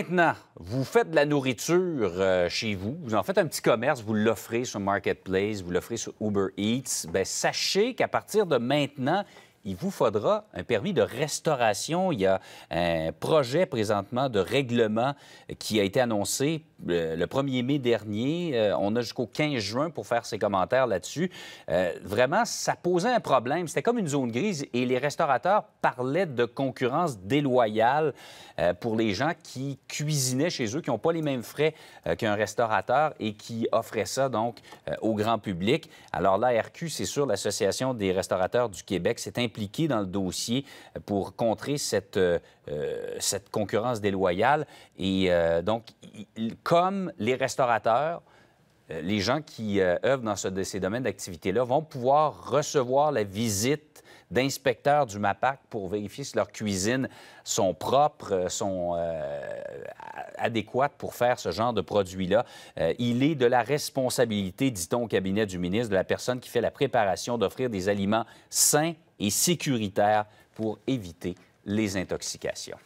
Maintenant, vous faites de la nourriture euh, chez vous, vous en faites un petit commerce, vous l'offrez sur Marketplace, vous l'offrez sur Uber Eats. Bien, sachez qu'à partir de maintenant, il vous faudra un permis de restauration. Il y a un projet présentement de règlement qui a été annoncé euh, le 1er mai dernier. Euh, on a jusqu'au 15 juin pour faire ses commentaires là-dessus. Euh, vraiment, ça posait un problème. C'était comme une zone grise et les restaurateurs parlaient de concurrence déloyale pour les gens qui cuisinaient chez eux, qui n'ont pas les mêmes frais qu'un restaurateur et qui offraient ça donc au grand public. Alors là, RQ, c'est sûr, l'Association des restaurateurs du Québec s'est impliqués dans le dossier pour contrer cette, euh, euh, cette concurrence déloyale. Et euh, donc, comme les restaurateurs, les gens qui œuvrent dans ce, ces domaines d'activité-là vont pouvoir recevoir la visite d'inspecteurs du MAPAC pour vérifier si leurs cuisines sont propres, sont adéquates pour faire ce genre de produit-là. il est de la responsabilité, dit-on au cabinet du ministre, de la personne qui fait la préparation d'offrir des aliments sains et sécuritaire pour éviter les intoxications.